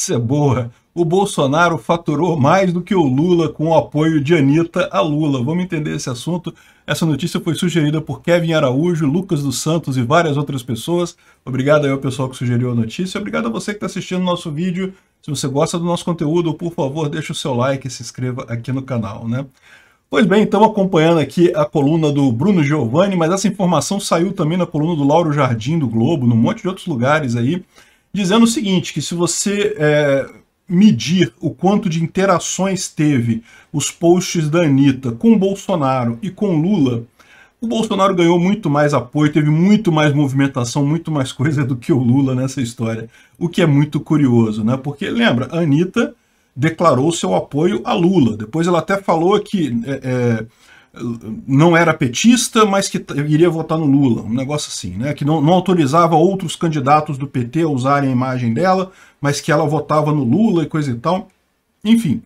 Isso é boa. O Bolsonaro faturou mais do que o Lula com o apoio de Anitta a Lula. Vamos entender esse assunto. Essa notícia foi sugerida por Kevin Araújo, Lucas dos Santos e várias outras pessoas. Obrigado aí ao pessoal que sugeriu a notícia. Obrigado a você que está assistindo o nosso vídeo. Se você gosta do nosso conteúdo, por favor, deixe o seu like e se inscreva aqui no canal, né? Pois bem, então acompanhando aqui a coluna do Bruno Giovanni, mas essa informação saiu também na coluna do Lauro Jardim do Globo, num monte de outros lugares aí dizendo o seguinte, que se você é, medir o quanto de interações teve os posts da Anitta com Bolsonaro e com Lula, o Bolsonaro ganhou muito mais apoio, teve muito mais movimentação, muito mais coisa do que o Lula nessa história, o que é muito curioso, né? Porque, lembra, a Anitta declarou seu apoio a Lula, depois ela até falou que... É, é, não era petista, mas que iria votar no Lula, um negócio assim, né? Que não, não, autorizava outros candidatos do PT a usarem a imagem dela, mas que ela votava no Lula e coisa e tal. Enfim.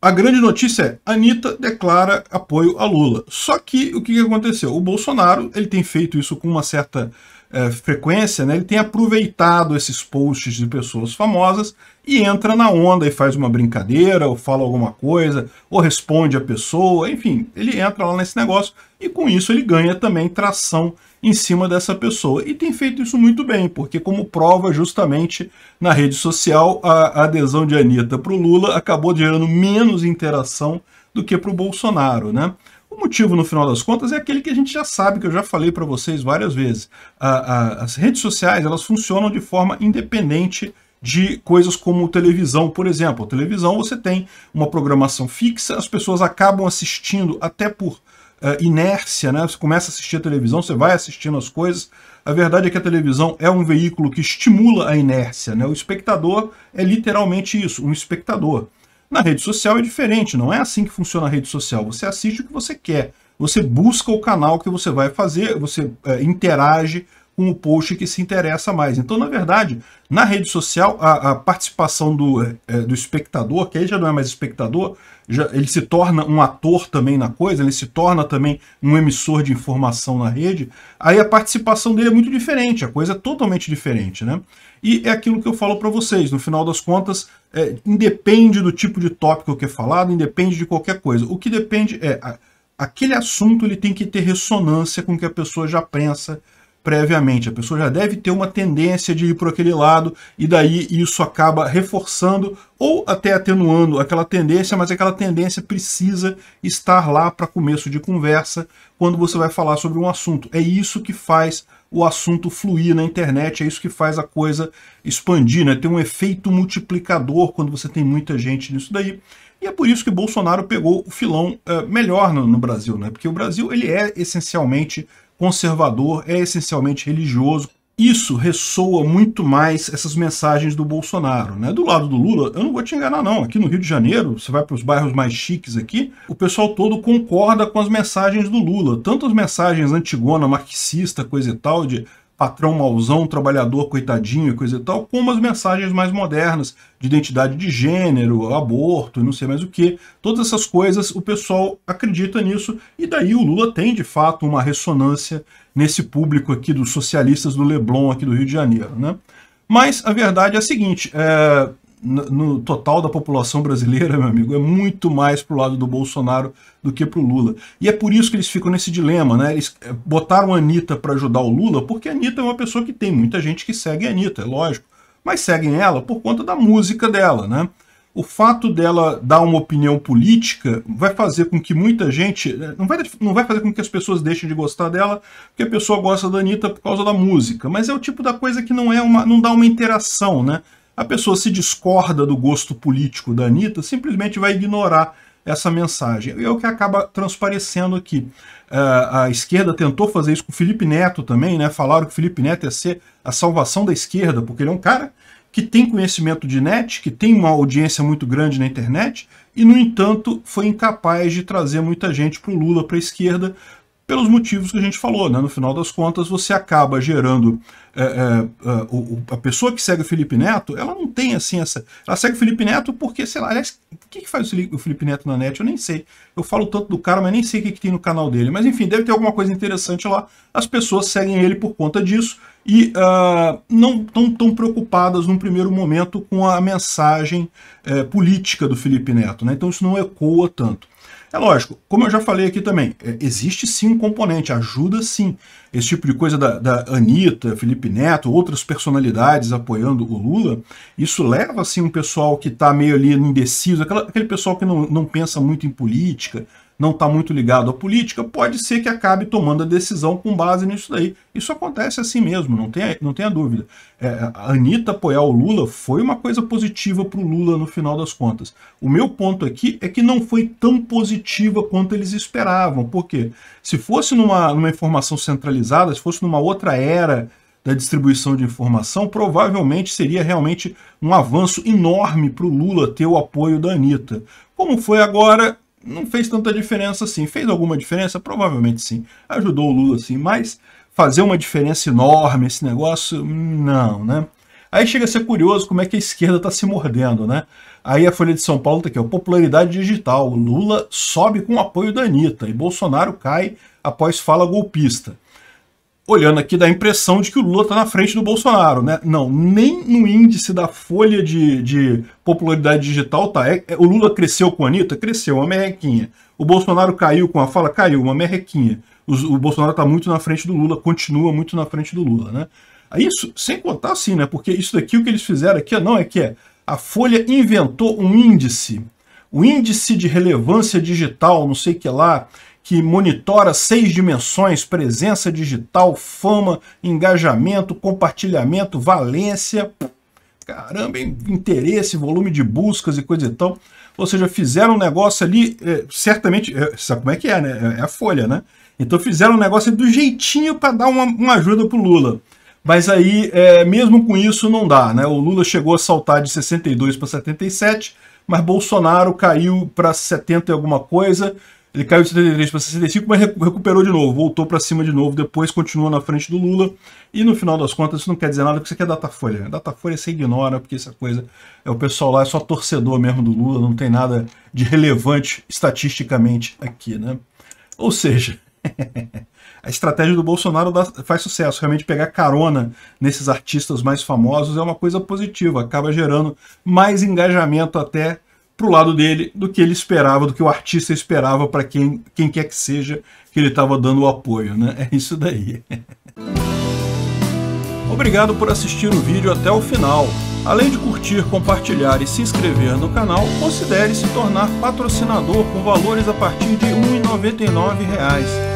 A grande notícia é, Anitta declara apoio a Lula. Só que o que aconteceu? O Bolsonaro, ele tem feito isso com uma certa é, frequência, né, ele tem aproveitado esses posts de pessoas famosas e entra na onda e faz uma brincadeira, ou fala alguma coisa, ou responde a pessoa, enfim, ele entra lá nesse negócio e com isso ele ganha também tração em cima dessa pessoa. E tem feito isso muito bem, porque como prova justamente na rede social, a adesão de Anitta para o Lula acabou gerando menos interação do que para o Bolsonaro, né? O motivo, no final das contas, é aquele que a gente já sabe, que eu já falei para vocês várias vezes. A, a, as redes sociais elas funcionam de forma independente de coisas como televisão, por exemplo. A televisão você tem uma programação fixa, as pessoas acabam assistindo até por uh, inércia, né? Você começa a assistir a televisão, você vai assistindo as coisas. A verdade é que a televisão é um veículo que estimula a inércia, né? O espectador é literalmente isso, um espectador. Na rede social é diferente, não é assim que funciona a rede social. Você assiste o que você quer, você busca o canal que você vai fazer, você é, interage com o post que se interessa mais. Então, na verdade, na rede social, a, a participação do, é, é, do espectador, que aí já não é mais espectador, já, ele se torna um ator também na coisa, ele se torna também um emissor de informação na rede, aí a participação dele é muito diferente, a coisa é totalmente diferente, né? E é aquilo que eu falo para vocês, no final das contas, é, independe do tipo de tópico que é falado, independe de qualquer coisa. O que depende é... A, aquele assunto ele tem que ter ressonância com o que a pessoa já pensa, previamente. A pessoa já deve ter uma tendência de ir por aquele lado e daí isso acaba reforçando ou até atenuando aquela tendência, mas aquela tendência precisa estar lá para começo de conversa quando você vai falar sobre um assunto. É isso que faz o assunto fluir na internet, é isso que faz a coisa expandir, né? Tem um efeito multiplicador quando você tem muita gente nisso daí. E é por isso que Bolsonaro pegou o filão uh, melhor no, no Brasil, né? Porque o Brasil ele é essencialmente conservador, é essencialmente religioso. Isso ressoa muito mais essas mensagens do Bolsonaro. Né? Do lado do Lula, eu não vou te enganar, não. Aqui no Rio de Janeiro, você vai para os bairros mais chiques aqui, o pessoal todo concorda com as mensagens do Lula. Tanto as mensagens antigona, marxista, coisa e tal, de patrão mauzão, trabalhador coitadinho e coisa e tal, com umas mensagens mais modernas de identidade de gênero, aborto, não sei mais o que. Todas essas coisas, o pessoal acredita nisso e daí o Lula tem de fato uma ressonância nesse público aqui dos socialistas do Leblon aqui do Rio de Janeiro, né? Mas a verdade é a seguinte, é, no, total da população brasileira, meu amigo, é muito mais pro lado do Bolsonaro do que pro Lula. E é por isso que eles ficam nesse dilema, né? Eles eh, botaram a Anitta para ajudar o Lula, porque a Anitta é uma pessoa que tem muita gente que segue a Anitta, é lógico. Mas seguem ela por conta da música dela, né? o fato dela dar uma opinião política vai fazer com que muita gente. Eh, não vai, não vai fazer com que as pessoas deixem de gostar dela, porque a pessoa gosta da Anitta por causa da música. Mas é o tipo da coisa que não é uma. não dá uma interação, né? a pessoa se discorda do gosto político da Anitta, simplesmente vai ignorar essa mensagem. E é o que acaba transparecendo aqui. Uh, a esquerda tentou fazer isso com o Felipe Neto também, né? Falaram que o Felipe Neto ia ser a salvação da esquerda, porque ele é um cara que tem conhecimento de net, que tem uma audiência muito grande na internet, e, no entanto, foi incapaz de trazer muita gente para o Lula, para a esquerda, pelos motivos que a gente falou, né? No final das contas, você acaba gerando a, é, é, é, a pessoa que segue o Felipe Neto, ela não tem assim essa. Ela segue o Felipe Neto porque, sei lá, aliás, o que, que faz o Felipe Neto na net? Eu nem sei. Eu falo tanto do cara, mas nem sei o que, que tem no canal dele. Mas enfim, deve ter alguma coisa interessante lá. As pessoas seguem ele por conta disso e uh, não estão tão preocupadas num primeiro momento com a mensagem política do Felipe Neto. Né? Então isso não ecoa tanto. É lógico, como eu já falei aqui também, existe sim um componente, ajuda sim. Esse tipo de coisa da, da Anitta, Felipe Felipe Neto, outras personalidades apoiando o Lula, isso leva assim um pessoal que está meio ali indeciso, aquela, aquele pessoal que não, não pensa muito em política, não está muito ligado à política, pode ser que acabe tomando a decisão com base nisso daí. Isso acontece assim mesmo, não tenha, não tenha dúvida. É, a Anitta apoiar o Lula foi uma coisa positiva para o Lula no final das contas. O meu ponto aqui é que não foi tão positiva quanto eles esperavam, porque se fosse numa, numa informação centralizada, se fosse numa outra era da distribuição de informação, provavelmente seria realmente um avanço enorme para o Lula ter o apoio da Anitta. Como foi agora, não fez tanta diferença assim. Fez alguma diferença? Provavelmente sim. Ajudou o Lula sim, mas fazer uma diferença enorme esse negócio, não, né? Aí chega a ser curioso como é que a esquerda está se mordendo, né? Aí a Folha de São Paulo está aqui, ó, popularidade digital. Lula sobe com o apoio da Anitta e Bolsonaro cai após fala golpista olhando aqui, dá a impressão de que o Lula está na frente do Bolsonaro, né? Não, nem no índice da folha de, de popularidade digital tá. É, é, o Lula cresceu com a Anitta? Cresceu, uma merrequinha. O Bolsonaro caiu com a fala? Caiu, uma merrequinha. O, o Bolsonaro está muito na frente do Lula, continua muito na frente do Lula, né? Isso, sem contar assim, né? Porque isso daqui, o que eles fizeram aqui, não, é que é, a Folha inventou um índice, o um índice de relevância digital, não sei o que lá, que monitora seis dimensões: presença digital, fama, engajamento, compartilhamento, valência, caramba, interesse, volume de buscas e coisa e tal. Ou seja, fizeram um negócio ali, é, certamente, é, sabe como é que é, né? É, é a folha, né? Então fizeram um negócio do jeitinho para dar uma, uma ajuda pro Lula. Mas aí, é, mesmo com isso, não dá, né? O Lula chegou a saltar de 62 para 77, mas Bolsonaro caiu para 70 e alguma coisa, ele caiu de 73 para 65, mas recuperou de novo, voltou para cima de novo, depois continuou na frente do Lula. E no final das contas, isso não quer dizer nada, porque isso aqui é Datafolha. Né? Datafolha você ignora, porque essa coisa é o pessoal lá, é só torcedor mesmo do Lula, não tem nada de relevante estatisticamente aqui, né? Ou seja, a estratégia do Bolsonaro dá, faz sucesso. Realmente pegar carona nesses artistas mais famosos é uma coisa positiva, acaba gerando mais engajamento até para o lado dele do que ele esperava, do que o artista esperava para quem, quem quer que seja que ele estava dando o apoio, né? É isso daí. Obrigado por assistir o vídeo até o final. Além de curtir, compartilhar e se inscrever no canal, considere se tornar patrocinador com valores a partir de R$ 1,99